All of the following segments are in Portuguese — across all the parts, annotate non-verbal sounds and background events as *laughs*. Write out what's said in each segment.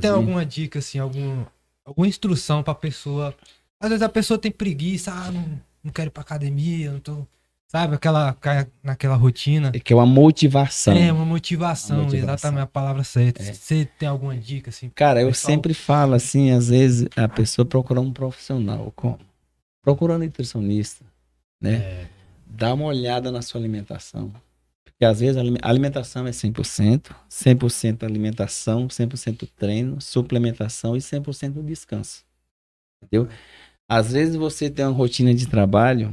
Tem alguma dica, assim, algum, alguma instrução pra pessoa. Às vezes a pessoa tem preguiça, ah, não, não quero ir pra academia, não tô. Sabe, aquela, naquela rotina. É que é uma motivação. É, uma motivação, motivação. exatamente a palavra certa. É. Você tem alguma dica, assim? Cara, eu sempre falo assim, às vezes, a pessoa procurar um profissional, como? procurando um nutricionista, né? É. Dá uma olhada na sua alimentação. Porque às vezes a alimentação é 100%, 100% alimentação, 100% treino, suplementação e 100% descanso. Entendeu? Às vezes você tem uma rotina de trabalho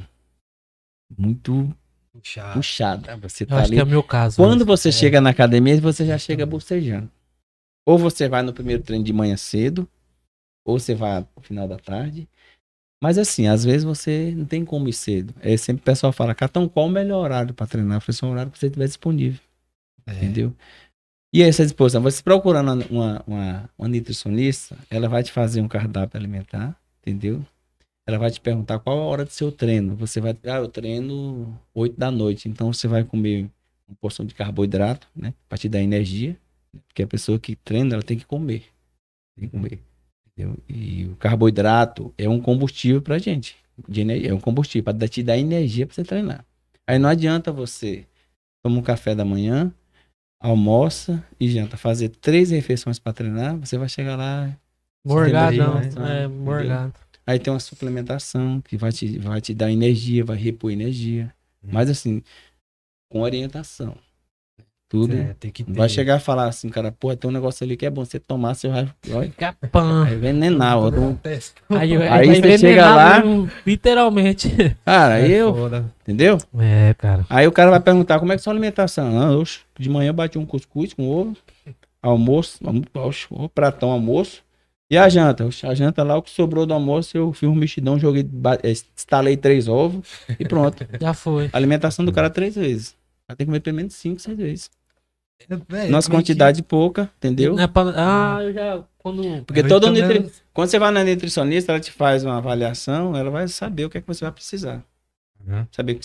muito puxada. puxada. Você tá acho ali. que é o meu caso. Quando né? você é. chega na academia, você já chega bocejando. Ou você vai no primeiro treino de manhã cedo, ou você vai no final da tarde, mas assim, às vezes você não tem como ir cedo. É sempre o pessoal fala, Catão, qual o melhor horário para treinar? Foi falei, só o é horário que você tiver disponível. É. Entendeu? E essa disposição, você procurando uma, uma, uma nutricionista, ela vai te fazer um cardápio alimentar, entendeu? Ela vai te perguntar qual a hora do seu treino. Você vai, ah, eu treino 8 da noite, então você vai comer uma porção de carboidrato, né? A partir da energia, né, porque a pessoa que treina, ela tem que comer. Tem que comer. Entendeu? E o carboidrato é um combustível pra gente. é um combustível para te dar energia para você treinar. Aí não adianta você tomar um café da manhã, almoça e janta. Fazer três refeições para treinar, você vai chegar lá. Morgado, né? é, morgado. Aí tem uma suplementação que vai te, vai te dar energia, vai repor energia. Hum. Mas assim, com orientação tudo. É, tem que ter. Vai chegar a falar assim, cara, porra, tem um negócio ali que é bom você tomar, você vai. Olha, Capã. envenenar. Ó, Aí, eu, aí você chega lá. literalmente. Cara, aí é eu. Foda. Entendeu? É, cara. Aí o cara vai perguntar como é que é sua alimentação. Ah, de manhã eu bati um cuscuz com ovo, almoço, almoço um pratão almoço. E a janta? A janta lá, o que sobrou do almoço, eu fiz um mexidão, joguei, estalei eh, três ovos e pronto. Já foi. alimentação do cara três vezes. Ela tem que comer pelo menos cinco, seis vezes. É, Nossa quantidade que... pouca, entendeu? É pra... Ah, eu já. Quando... É. Porque eu todo tá nutri... Quando você vai na nutricionista, ela te faz uma avaliação, ela vai saber o que é que você vai precisar. Uhum. Saber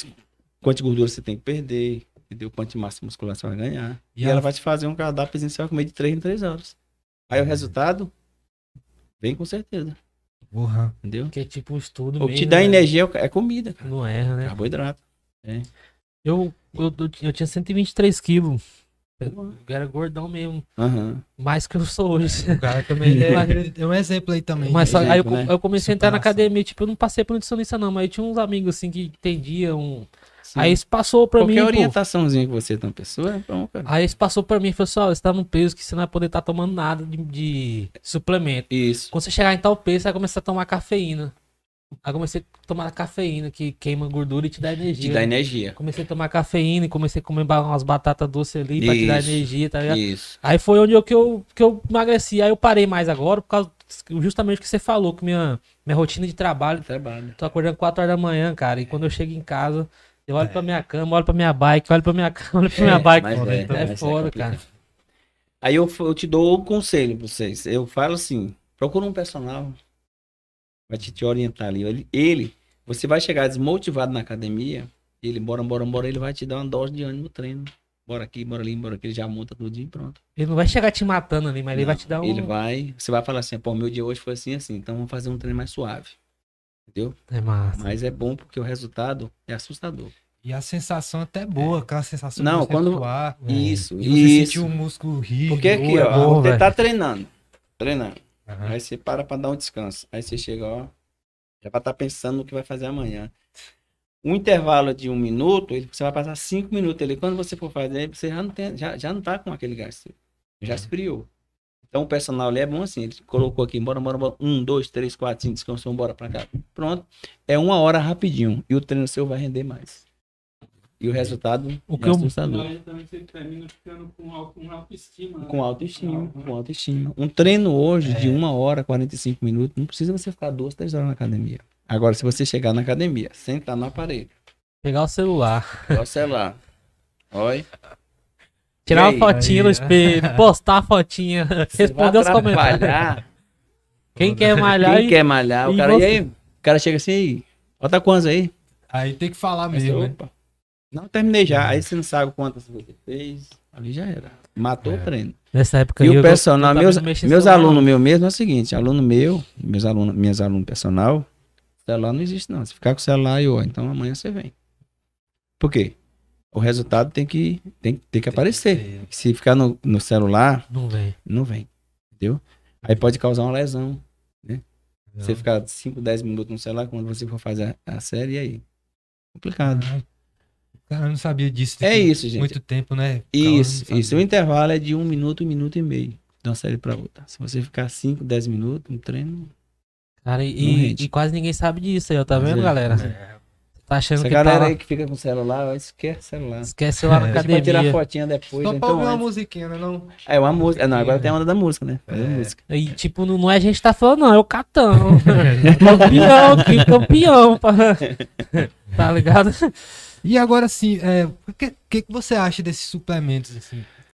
quanto gordura você tem que perder, entendeu? Quanto massa muscular você vai ganhar. E, e ela... ela... vai te fazer um cardápio e você vai comer de 3 em 3 horas. Aí uhum. o resultado vem com certeza. Uhum. Entendeu? Que é tipo um estudo. O que te dá né? energia é, é comida. Cara. Não erra, né? Carboidrato. É. Eu, eu, eu tinha 123 quilos. Eu era é gordão mesmo. Uhum. Mais que eu sou hoje. O cara também *laughs* é, é um exemplo aí também. Mas exemplo, aí eu, né? eu comecei a entrar na academia, tipo, eu não passei por nutricionista não, mas eu tinha uns amigos assim que entendiam. Sim. Aí isso passou pra Qualquer mim. Qualquer orientaçãozinha pô, que você tem uma pessoa, é bom, cara. Aí isso passou pra mim, falou assim, ó, você tá num peso que você não vai poder estar tá tomando nada de, de, suplemento. Isso. Quando você chegar em tal peso, você vai começar a tomar cafeína. Aí comecei a tomar cafeína, que queima gordura e te dá energia. Te dá né? energia. Comecei a tomar cafeína e comecei a comer umas batatas doces ali pra isso, te dar energia, tá ligado? Isso. Aí foi onde eu, que, eu, que eu emagreci. Aí eu parei mais agora, por causa justamente o que você falou, com minha, minha rotina de trabalho. Trabalho. Tô acordando 4 horas da manhã, cara. E quando eu chego em casa, eu olho é. pra minha cama, olho pra minha bike, olho pra minha *laughs* cama, olho pra minha é, bike. Mas, é, então é, é fora, cara. Aí eu, eu te dou um conselho pra vocês. Eu falo assim: procura um personal vai te, te orientar ali. Ele, ele, você vai chegar desmotivado na academia, ele, bora, bora, bora, ele vai te dar uma dose de ânimo no treino. Bora aqui, bora ali, bora aqui, ele já monta tudo e pronto. Ele não vai chegar te matando ali, mas não, ele vai te dar um. Ele vai, você vai falar assim, pô, meu dia hoje foi assim, assim, então vamos fazer um treino mais suave. Entendeu? É massa. Mas é bom porque o resultado é assustador. E a sensação até é boa, é. aquela sensação não, de você quando... atuar. Isso, e isso. Você sentir o um músculo rígido. Porque aqui, ó, é você véio. tá treinando, treinando. Uhum. Aí você para para dar um descanso. Aí você chega, ó, já vai estar tá pensando no que vai fazer amanhã. Um intervalo de um minuto, você vai passar cinco minutos ali. Quando você for fazer, você já não, tem, já, já não tá com aquele gás. Já uhum. esfriou. Então o personal ali é bom assim, ele colocou aqui, bora, bora, bora, um, dois, três, quatro, cinco, descansou, bora pra cá. Pronto. É uma hora rapidinho e o treino seu vai render mais. E o resultado o é que é assustador. Eu... também termina ficando com, né? autoestima. Com né? autoestima, Um treino hoje é. de uma hora, 45 minutos, não precisa você ficar duas, três horas na academia. Agora, se você chegar na academia, sentar no aparelho. Pegar o celular. Pegar o celular. Oi. Tirar uma fotinha no espelho, postar a fotinha, você responder os comentários. Quem quer malhar? Quem e... quer malhar? O cara, você... aí? O cara chega assim, bota tá quantos aí? Aí tem que falar mesmo, né? Opa. Não, terminei já. Aí você não sabe quantas você fez. Ali já era. Matou é. o treino. Nessa época E o personal, meus, meus alunos meu mesmo é o seguinte: aluno meu, meus alunos, minhas alunos personal, celular não existe não. Se ficar com o celular, eu, então amanhã você vem. Por quê? O resultado tem que, tem, tem que aparecer. que Se ficar no, no celular, não vem. Não vem. Entendeu? Aí pode causar uma lesão. Né? Você ficar 5, 10 minutos no celular, quando você for fazer a, a série, e aí? Complicado. Ah. Cara, eu não sabia disso. É isso, gente. Muito tempo, né? Isso, isso. O intervalo é de um minuto, um minuto e meio. De uma série pra outra. Se você ficar 5, 10 minutos, um treino. Cara, e, e, quase ninguém sabe disso aí, ó. Tá Mas vendo, é, galera? É. Tá achando Essa que galera tá aí que fica com o celular, esquece o celular. Esquece o celular é. na academia. Vai tirar fotinha depois. Só então, pra ouvir uma musiquinha, né? Não? É, uma música. Não, agora tem a onda da música, né? É. Música. E tipo, não, não é a gente tá falando, não. É o Catão. *laughs* É campeão, campeão. *laughs* tá ligado? E agora sim, é, o é, que, que, você acha desses suplementos? Assim?